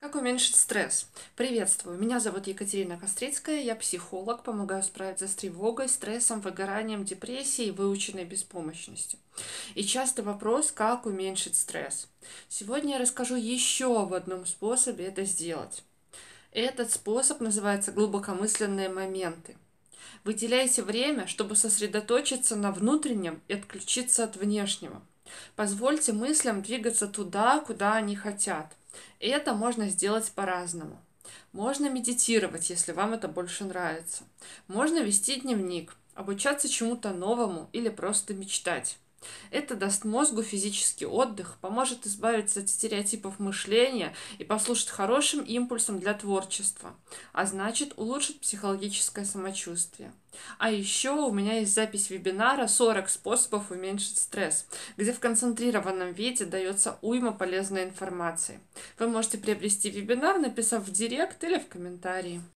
Как уменьшить стресс? Приветствую, меня зовут Екатерина Кострицкая, я психолог, помогаю справиться с тревогой, стрессом, выгоранием, депрессией, выученной беспомощностью. И частый вопрос, как уменьшить стресс? Сегодня я расскажу еще об одном способе это сделать. Этот способ называется глубокомысленные моменты. Выделяйте время, чтобы сосредоточиться на внутреннем и отключиться от внешнего. Позвольте мыслям двигаться туда, куда они хотят – это можно сделать по-разному. Можно медитировать, если вам это больше нравится. Можно вести дневник, обучаться чему-то новому или просто мечтать. Это даст мозгу физический отдых, поможет избавиться от стереотипов мышления и послужит хорошим импульсом для творчества, а значит улучшит психологическое самочувствие. А еще у меня есть запись вебинара «40 способов уменьшить стресс», где в концентрированном виде дается уйма полезной информации. Вы можете приобрести вебинар, написав в директ или в комментарии.